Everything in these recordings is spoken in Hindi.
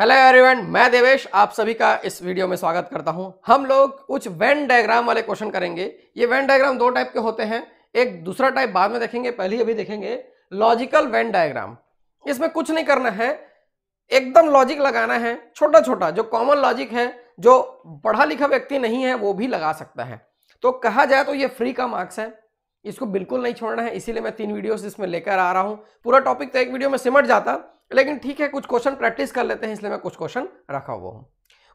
हेलो एवरीवन मैं देवेश आप सभी का इस वीडियो में स्वागत करता हूं हम लोग कुछ वेन डायग्राम वाले क्वेश्चन करेंगे ये वेन डायग्राम दो टाइप के होते हैं एक दूसरा टाइप बाद में देखेंगे पहले अभी देखेंगे लॉजिकल वेन डायग्राम इसमें कुछ नहीं करना है एकदम लॉजिक लगाना है छोटा छोटा जो कॉमन लॉजिक है जो पढ़ा लिखा व्यक्ति नहीं है वो भी लगा सकता है तो कहा जाए तो ये फ्री का मार्क्स है इसको बिल्कुल नहीं छोड़ना है इसीलिए मैं तीन वीडियोस इसमें लेकर आ रहा हूँ पूरा टॉपिक तो एक वीडियो में सिमट जाता लेकिन ठीक है कुछ क्वेश्चन प्रैक्टिस कर लेते हैं इसलिए मैं कुछ क्वेश्चन रखा हुआ हूं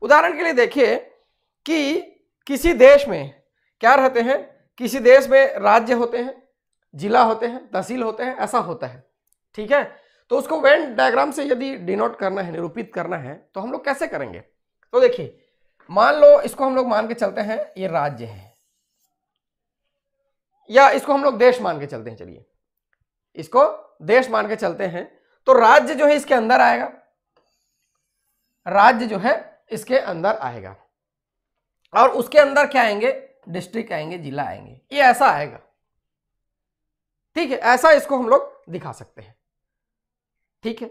उदाहरण के लिए देखिए कि किसी देश में क्या रहते हैं किसी देश में राज्य होते हैं जिला होते हैं तहसील होते हैं ऐसा होता है ठीक है तो उसको वेन डायग्राम से यदि डिनोट करना है निरूपित करना है तो हम लोग कैसे करेंगे तो देखिए मान लो इसको हम लोग मान के चलते हैं ये राज्य है या इसको हम लोग देश मान के चलते हैं चलिए इसको देश मान के चलते हैं तो राज्य जो है इसके अंदर आएगा राज्य जो है इसके अंदर आएगा और उसके अंदर क्या आएंगे डिस्ट्रिक्ट आएंगे जिला आएंगे ये ऐसा आएगा ठीक है ऐसा इसको हम लोग दिखा सकते हैं ठीक है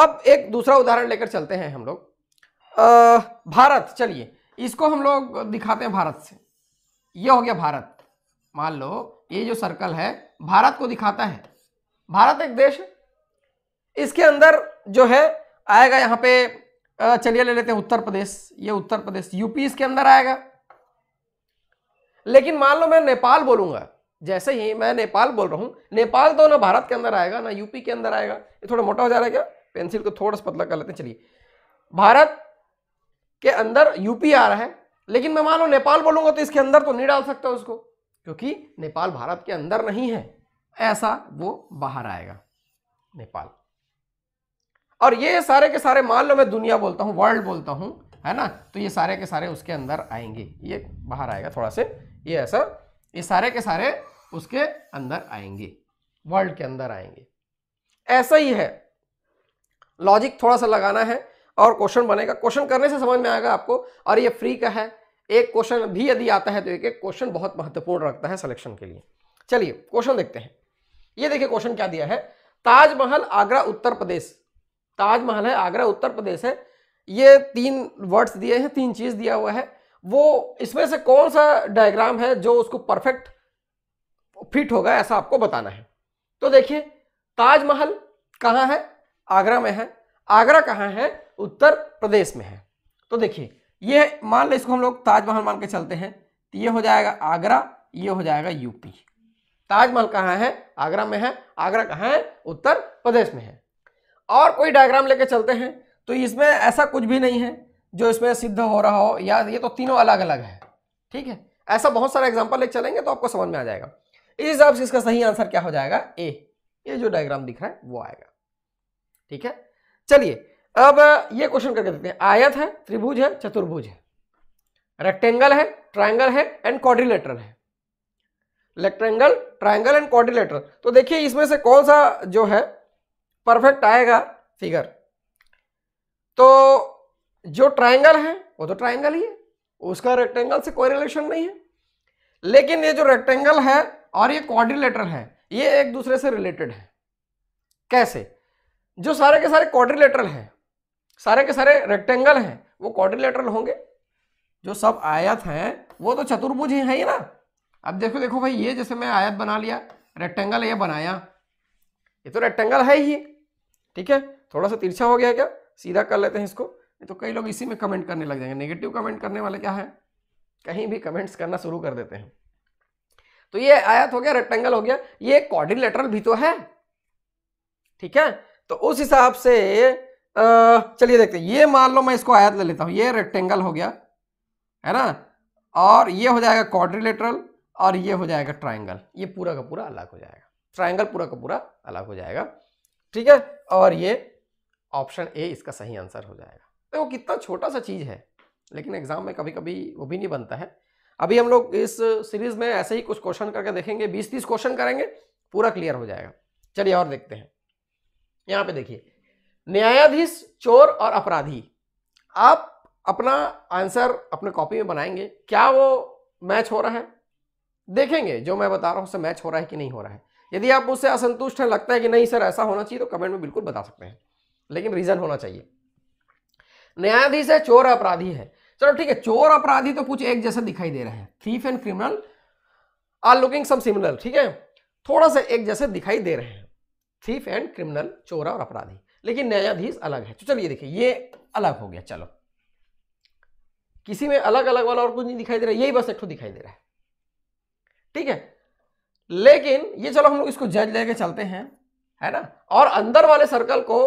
अब एक दूसरा उदाहरण लेकर चलते हैं हम लोग भारत चलिए इसको हम लोग दिखाते हैं भारत से ये हो गया भारत मान लो ये जो सर्कल है भारत को दिखाता है भारत एक देश है इसके अंदर जो है आएगा यहाँ पे चलिए ले लेते हैं उत्तर प्रदेश ये उत्तर प्रदेश यूपी इसके अंदर आएगा लेकिन मान लो मैं नेपाल बोलूंगा जैसे ही मैं नेपाल बोल रहा हूं नेपाल तो ना भारत के अंदर आएगा ना यूपी के अंदर आएगा ये थोड़ा मोटा हो जा रहा है क्या पेंसिल को थोड़ा सा पतला कर लेते हैं चलिए भारत के अंदर यूपी आ रहा है लेकिन मैं मान लो नेपाल बोलूंगा तो इसके अंदर तो नहीं डाल सकता उसको क्योंकि नेपाल भारत के अंदर नहीं है ऐसा वो बाहर आएगा नेपाल और ये सारे के सारे मान लो मैं दुनिया बोलता हूँ वर्ल्ड बोलता हूँ है ना तो ये सारे के सारे उसके अंदर आएंगे ये बाहर आएगा थोड़ा से ये ऐसा ये सारे के सारे उसके अंदर आएंगे वर्ल्ड के अंदर आएंगे ऐसा ही है लॉजिक थोड़ा सा लगाना है और क्वेश्चन बनेगा क्वेश्चन करने से समझ में आएगा आपको और ये फ्री का है एक क्वेश्चन भी यदि आता है तो एक एक क्वेश्चन बहुत महत्वपूर्ण रखता है सिलेक्शन के लिए चलिए क्वेश्चन देखते हैं ये देखिए क्वेश्चन क्या दिया है ताजमहल आगरा उत्तर प्रदेश ताजमहल है आगरा उत्तर प्रदेश है ये तीन वर्ड्स दिए हैं तीन चीज दिया हुआ है वो इसमें से कौन सा डायग्राम है जो उसको परफेक्ट फिट होगा ऐसा आपको बताना है तो देखिए ताजमहल कहाँ है आगरा में है आगरा कहाँ है उत्तर प्रदेश में है तो देखिए ये मान लें इसको हम लोग ताजमहल मान के चलते हैं तो ये हो जाएगा आगरा ये हो जाएगा यूपी ताजमहल कहाँ है आगरा में है आगरा कहाँ है उत्तर प्रदेश में है और कोई डायग्राम लेके चलते हैं तो इसमें ऐसा कुछ भी नहीं है जो इसमें सिद्ध हो रहा हो या ये तो तीनों अलग अलग है ठीक है ऐसा बहुत सारा एग्जाम्पल लेके चलेंगे तो आपको समझ में आ जाएगा इस हिसाब से इसका सही आंसर क्या हो जाएगा ए ये जो डायग्राम दिख रहा है वो आएगा ठीक है चलिए अब ये क्वेश्चन करके देखते हैं आयत है त्रिभुज है चतुर्भुज है रेक्टेंगल है ट्रायंगल है एंड क्वाड्रिलेटरल है रेक्टेंगल ट्रायंगल एंड क्वाड्रिलेटरल तो देखिए इसमें से कौन सा जो है परफेक्ट आएगा फिगर तो जो ट्राइंगल है वो तो ट्राइंगल ही है उसका रेक्टेंगल से कोई रिलेशन नहीं है लेकिन ये जो रेक्टेंगल है और ये क्वाड्रिलेटरल है ये एक दूसरे से रिलेटेड है कैसे जो सारे के सारे क्वाड्रिलेटरल हैं सारे के सारे रेक्टेंगल हैं वो क्वाड्रिलेटरल होंगे जो सब आयत हैं वो तो चतुर्भुज ही है ही ना अब देखो देखो भाई ये जैसे मैं आयत बना लिया रेक्टेंगल ये बनाया ये तो रेक्टेंगल है ही ठीक है थोड़ा सा तिरछा हो गया क्या सीधा कर लेते हैं इसको नहीं तो कई लोग इसी में कमेंट करने लग जाएंगे नेगेटिव कमेंट करने वाले क्या है कहीं भी कमेंट्स करना शुरू कर देते हैं तो ये आयत हो गया रेक्टेंगल हो गया ये कॉर्डिलेटरल भी तो है ठीक है तो उस हिसाब से चलिए देखते हैं ये मान लो मैं इसको आयत ले लेता हूं ये रेक्टेंगल हो गया है ना और ये हो जाएगा क्वाड्रिलेटरल और ये हो जाएगा ट्राइंगल ये पूरा का पूरा अलग हो जाएगा ट्राइंगल पूरा का पूरा अलग हो जाएगा ठीक है और ये ऑप्शन ए इसका सही आंसर हो जाएगा देखो तो कितना छोटा सा चीज़ है लेकिन एग्जाम में कभी कभी वो भी नहीं बनता है अभी हम लोग इस सीरीज में ऐसे ही कुछ क्वेश्चन करके देखेंगे बीस तीस क्वेश्चन करेंगे पूरा क्लियर हो जाएगा चलिए और देखते हैं यहाँ पे देखिए न्यायाधीश चोर और अपराधी आप अपना आंसर अपने कॉपी में बनाएंगे क्या वो मैच हो रहा है देखेंगे जो मैं बता रहा हूँ उससे मैच हो रहा है कि नहीं हो रहा है यदि आप उससे असंतुष्ट हैं लगता है कि नहीं सर ऐसा होना चाहिए तो कमेंट में बिल्कुल बता सकते हैं लेकिन रीजन होना चाहिए न्यायाधीश है चोर अपराधी है चलो ठीक है चोर अपराधी तो कुछ एक जैसा दिखाई दे रहा है thief and criminal are looking some similar ठीक है थोड़ा सा एक जैसे दिखाई दे रहे हैं थीफ एंड क्रिमिनल चोर और अपराधी लेकिन न्यायाधीश अलग है तो चलिए देखिए ये अलग हो गया चलो किसी में अलग अलग वाला और कुछ नहीं दिखाई दे रहा यही बस एक दिखाई दे रहा है ठीक है लेकिन ये चलो हम लोग इसको जज लेके चलते हैं है ना और अंदर वाले सर्कल को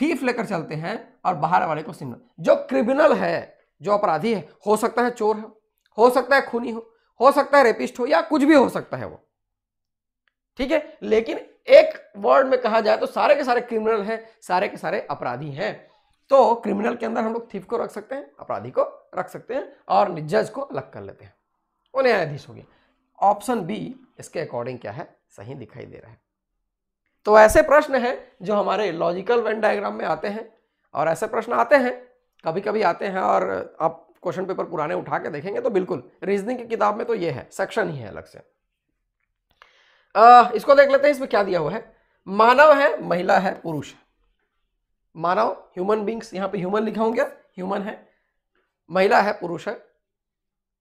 थीफ लेकर चलते हैं और बाहर वाले को सिग्नल जो क्रिमिनल है जो अपराधी है हो सकता है चोर हो हो सकता है खूनी हो हो सकता है रेपिस्ट हो या कुछ भी हो सकता है वो ठीक है लेकिन एक वर्ड में कहा जाए तो सारे के सारे क्रिमिनल हैं सारे के सारे अपराधी हैं तो क्रिमिनल के अंदर हम लोग थीफ को रख सकते हैं अपराधी को रख सकते हैं और जज को अलग कर लेते हैं वो न्यायाधीश हो गया ऑप्शन बी इसके अकॉर्डिंग क्या है सही दिखाई दे रहा है तो ऐसे प्रश्न हैं जो हमारे लॉजिकल वेन डायग्राम में आते हैं और ऐसे प्रश्न आते हैं कभी कभी आते हैं और आप क्वेश्चन पेपर पुराने उठा के देखेंगे तो बिल्कुल रीजनिंग की किताब में तो ये है सेक्शन ही है अलग से आ, इसको देख लेते हैं इसमें क्या दिया हुआ है मानव है महिला है पुरुष है मानव ह्यूमन बींग्स यहां पे ह्यूमन लिखा होंगे ह्यूमन है महिला है पुरुष है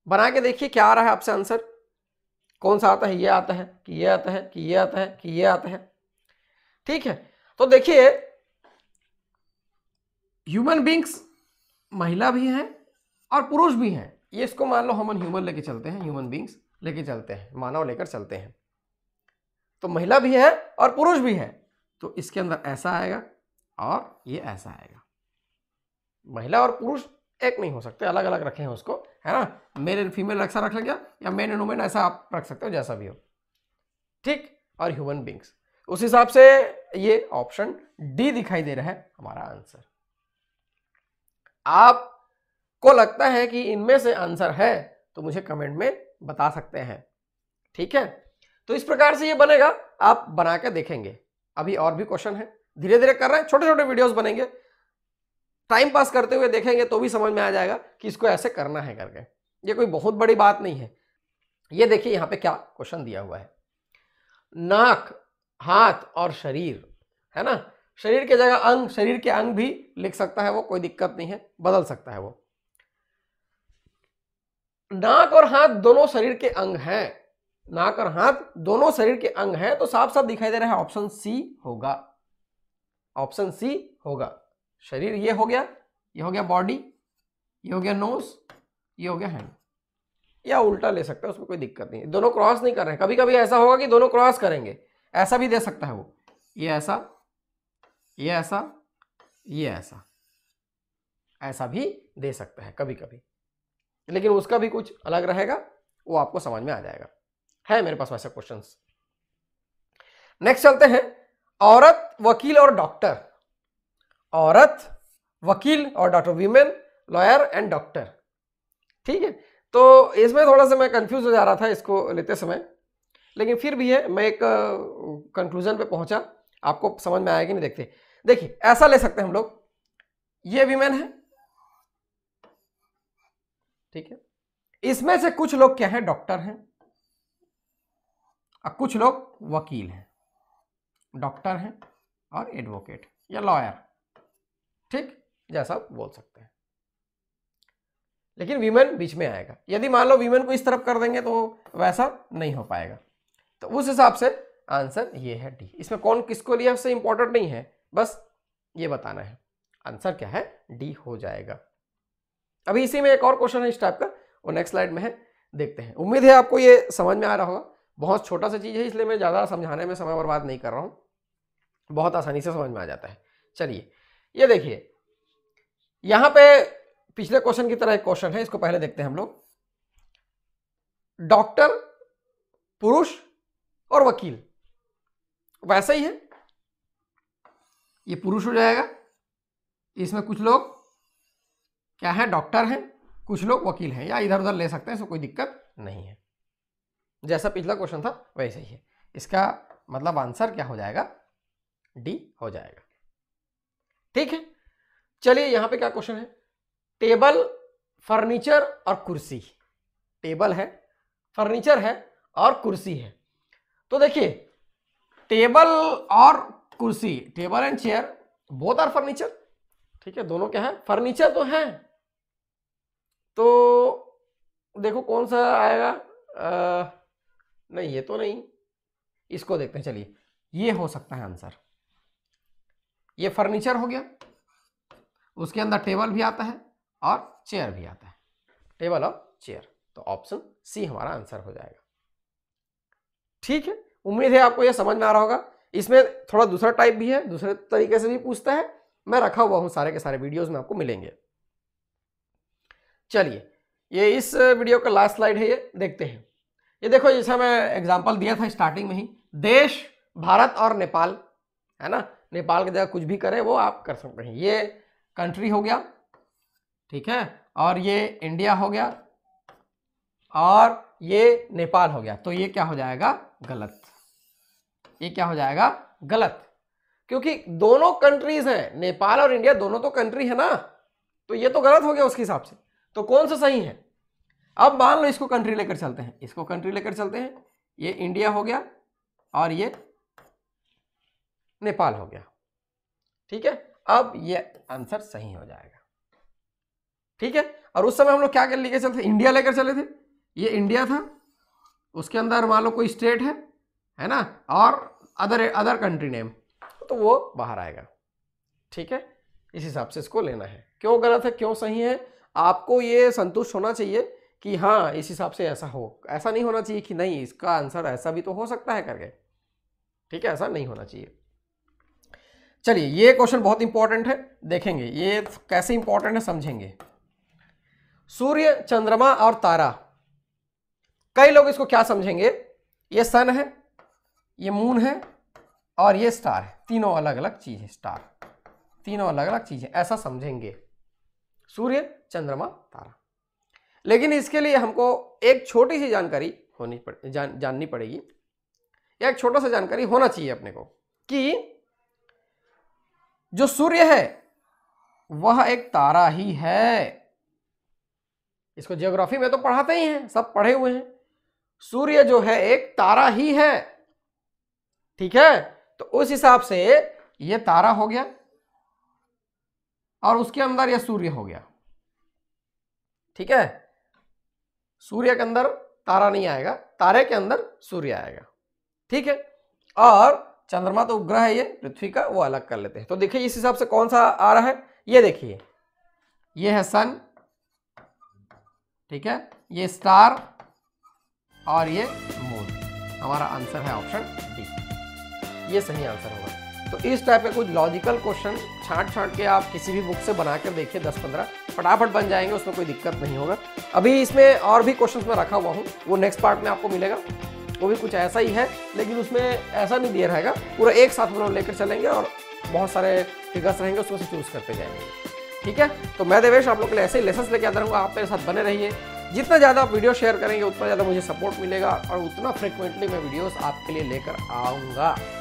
बना के देखिए क्या आ रहा है आपसे आंसर कौन सा आता है ये आता है कि ये आता है कि ये आता है कि ये आता है ठीक है तो देखिए ह्यूमन बींग्स महिला भी हैं और पुरुष भी हैं ये इसको मान लो हम ह्यूमन लेके चलते हैं ह्यूमन बींग्स लेके चलते हैं मानव लेकर चलते हैं तो महिला भी है और पुरुष भी है तो इसके अंदर ऐसा आएगा और ये ऐसा आएगा महिला और पुरुष एक नहीं हो सकते अलग अलग रखें उसको है ना मेल एंड फीमेल ऐसा रख लेंगे या मेन एंड वुमेन ऐसा आप रख सकते हो जैसा भी हो ठीक और ह्यूमन बींग्स उस हिसाब से ये ऑप्शन डी दिखाई दे रहा है हमारा आंसर आप को लगता है कि इनमें से आंसर है तो मुझे कमेंट में बता सकते हैं ठीक है तो इस प्रकार से ये बनेगा आप बना के देखेंगे अभी और भी क्वेश्चन है धीरे धीरे कर रहे हैं छोटे छोटे वीडियोस बनेंगे टाइम पास करते हुए देखेंगे तो भी समझ में आ जाएगा कि इसको ऐसे करना है करके ये कोई बहुत बड़ी बात नहीं है ये देखिए यहाँ पे क्या क्वेश्चन दिया हुआ है नाक हाथ और शरीर है ना शरीर के जगह अंग शरीर के अंग भी लिख सकता है वो कोई दिक्कत नहीं है बदल सकता है वो नाक और हाथ दोनों शरीर के अंग हैं नाक और हाथ दोनों शरीर के अंग हैं तो साफ साफ दिखाई दे रहा है ऑप्शन सी होगा ऑप्शन सी होगा शरीर ये हो गया ये हो गया बॉडी ये हो गया नोज ये हो गया हैंड या उल्टा ले सकता है उसमें कोई दिक्कत नहीं दोनों क्रॉस नहीं कर रहे हैं कभी कभी ऐसा होगा कि दोनों क्रॉस करेंगे ऐसा भी दे सकता है वो ये ऐसा ये ऐसा ये ऐसा ऐसा भी दे सकता है कभी कभी लेकिन उसका भी कुछ अलग रहेगा वो आपको समझ में आ जाएगा है मेरे पास वैसे क्वेश्चंस नेक्स्ट चलते हैं औरत वकील और डॉक्टर औरत वकील और doctor women lawyer and doctor ठीक है तो इसमें थोड़ा सा मैं कंफ्यूज हो जा रहा था इसको लेते समय लेकिन फिर भी है मैं एक कंक्लूजन पे पहुंचा आपको समझ में आया कि नहीं देखते देखिए ऐसा ले सकते हैं हम लोग ये वीमेन है ठीक है इसमें से कुछ लोग क्या है डॉक्टर हैं और कुछ लोग वकील हैं डॉक्टर हैं और एडवोकेट या लॉयर ठीक जैसा आप बोल सकते हैं लेकिन वीमेन बीच में आएगा यदि मान लो वीमेन को इस तरफ कर देंगे तो वैसा नहीं हो पाएगा तो उस हिसाब से आंसर ये है डी इसमें कौन किसको लिया उससे इंपॉर्टेंट नहीं है बस ये बताना है आंसर क्या है डी हो जाएगा अभी इसी में एक और क्वेश्चन है इस टाइप का वो नेक्स्ट स्लाइड में है देखते हैं उम्मीद है आपको ये समझ में आ रहा होगा बहुत छोटा सा चीज़ है इसलिए मैं ज़्यादा समझाने में समय बर्बाद नहीं कर रहा हूँ बहुत आसानी से समझ में आ जाता है चलिए ये देखिए यहां पे पिछले क्वेश्चन की तरह एक क्वेश्चन है इसको पहले देखते हैं हम लोग डॉक्टर पुरुष और वकील वैसा ही है ये पुरुष हो जाएगा इसमें कुछ लोग क्या है डॉक्टर हैं कुछ लोग वकील हैं या इधर उधर ले सकते हैं इसमें कोई दिक्कत नहीं है जैसा पिछला क्वेश्चन था वैसे ही है इसका मतलब आंसर क्या हो जाएगा डी हो जाएगा ठीक है चलिए यहां पे क्या क्वेश्चन है टेबल फर्नीचर और कुर्सी टेबल है फर्नीचर है और कुर्सी है तो देखिए टेबल और कुर्सी table and chair both are furniture ठीक है दोनों क्या है फर्नीचर तो है तो देखो कौन सा आएगा आ, नहीं ये तो नहीं इसको देखते हैं चलिए ये हो सकता है आंसर ये फर्नीचर हो गया उसके अंदर टेबल भी आता है और चेयर भी आता है टेबल और चेयर तो ऑप्शन सी हमारा आंसर हो जाएगा ठीक है उम्मीद है आपको यह समझ में आ रहा होगा इसमें थोड़ा दूसरा टाइप भी है दूसरे तरीके से भी पूछता है मैं रखा हुआ हूं सारे के सारे वीडियोस में आपको मिलेंगे चलिए ये इस वीडियो का लास्ट स्लाइड है ये देखते हैं ये देखो जैसा मैं एग्जाम्पल दिया था स्टार्टिंग में ही देश भारत और नेपाल है ना नेपाल की जगह कुछ भी करें वो आप कर सकते हैं ये कंट्री हो गया ठीक है और ये इंडिया हो गया और ये नेपाल हो गया तो ये क्या हो जाएगा गलत ये क्या हो जाएगा गलत क्योंकि दोनों कंट्रीज हैं नेपाल और इंडिया दोनों तो कंट्री है ना तो ये तो गलत हो गया उसके हिसाब से तो कौन सा सही है अब मान लो इसको कंट्री लेकर चलते हैं इसको कंट्री लेकर चलते हैं ये इंडिया हो गया और ये नेपाल हो गया ठीक है अब ये आंसर सही हो जाएगा ठीक है और उस समय हम लोग क्या कर लेकर चलते इंडिया लेकर चले थे ये इंडिया था उसके अंदर मान लो कोई स्टेट है है ना और अदर अदर कंट्री नेम तो वो बाहर आएगा ठीक है इस हिसाब से इसको लेना है क्यों गलत है क्यों सही है आपको ये संतुष्ट होना चाहिए कि हाँ इस हिसाब से ऐसा हो ऐसा नहीं होना चाहिए कि नहीं इसका आंसर ऐसा भी तो हो सकता है करके ठीक है ऐसा नहीं होना चाहिए चलिए ये क्वेश्चन बहुत इंपॉर्टेंट है देखेंगे ये कैसे इंपॉर्टेंट है समझेंगे सूर्य चंद्रमा और तारा कई लोग इसको क्या समझेंगे ये सन है ये मून है और ये स्टार है तीनों अलग अलग चीज है स्टार तीनों अलग अलग चीज है ऐसा समझेंगे सूर्य चंद्रमा तारा लेकिन इसके लिए हमको एक छोटी सी जानकारी होनी पड़ जान, जाननी पड़ेगी या एक छोटा सा जानकारी होना चाहिए अपने को कि जो सूर्य है वह एक तारा ही है इसको जियोग्राफी में तो पढ़ाते ही हैं सब पढ़े हुए हैं सूर्य जो है एक तारा ही है ठीक है तो उस हिसाब से यह तारा हो गया और उसके अंदर यह सूर्य हो गया ठीक है सूर्य के अंदर तारा नहीं आएगा तारे के अंदर सूर्य आएगा ठीक है और चंद्रमा तो उपग्रह है ये पृथ्वी का वो अलग कर लेते हैं तो देखिए इस हिसाब से कौन सा आ रहा है ये देखिए ये है सन ठीक है ये स्टार और ये मून हमारा आंसर है ऑप्शन डी ये सही आंसर होगा तो इस टाइप के कुछ लॉजिकल क्वेश्चन छांट छांट के आप किसी भी बुक से बना कर देखिए दस पंद्रह फटाफट बन जाएंगे उसमें कोई दिक्कत नहीं होगा अभी इसमें और भी क्वेश्चंस में रखा हुआ हूँ वो नेक्स्ट पार्ट में आपको मिलेगा वो भी कुछ ऐसा ही है लेकिन उसमें ऐसा नहीं दिया रहेगा पूरा एक साथ में लेकर चलेंगे और बहुत सारे फिगर्स रहेंगे उसमें से चूज़ करते जाएंगे ठीक है तो मैं देवेश आप लोग के लिए ऐसे ही लेसन लेके आता रहूँगा आप मेरे साथ बने रहिए जितना ज़्यादा आप वीडियो शेयर करेंगे उतना ज़्यादा मुझे सपोर्ट मिलेगा और उतना फ्रिक्वेंटली मैं वीडियोज़ आपके लिए लेकर आऊँगा